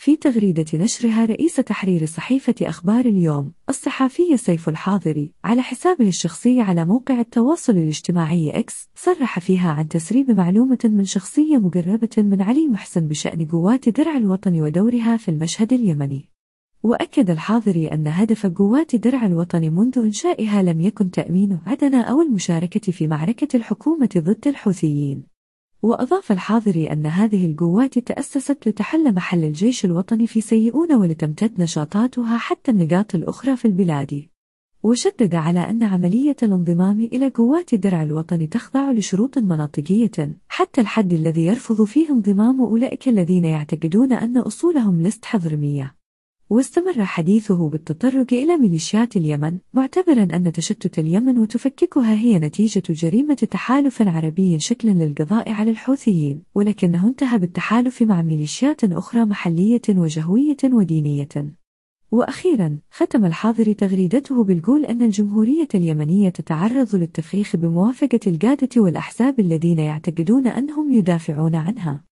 في تغريدة نشرها رئيس تحرير صحيفة أخبار اليوم الصحفي سيف الحاضري على حسابه الشخصي على موقع التواصل الاجتماعي إكس صرح فيها عن تسريب معلومة من شخصية مقربة من علي محسن بشأن قوات درع الوطن ودورها في المشهد اليمني وأكد الحاضري أن هدف قوات درع الوطن منذ إنشائها لم يكن تأمين عدن أو المشاركة في معركة الحكومة ضد الحوثيين وأضاف الحاضري أن هذه القوات تأسست لتحل محل الجيش الوطني في سيئون ولتمتد نشاطاتها حتى النقاط الأخرى في البلاد وشدد على أن عملية الانضمام إلى قوات درع الوطن تخضع لشروط مناطقية حتى الحد الذي يرفض فيه انضمام أولئك الذين يعتقدون أن أصولهم لست حضرمية واستمر حديثه بالتطرق إلى ميليشيات اليمن معتبرا أن تشتت اليمن وتفككها هي نتيجة جريمة تحالف عربي شكلا للقضاء على الحوثيين ولكنه انتهى بالتحالف مع ميليشيات أخرى محلية وجهوية ودينية وأخيرا ختم الحاضر تغريدته بالقول أن الجمهورية اليمنية تتعرض للتفريخ بموافقة القادة والأحزاب الذين يعتقدون أنهم يدافعون عنها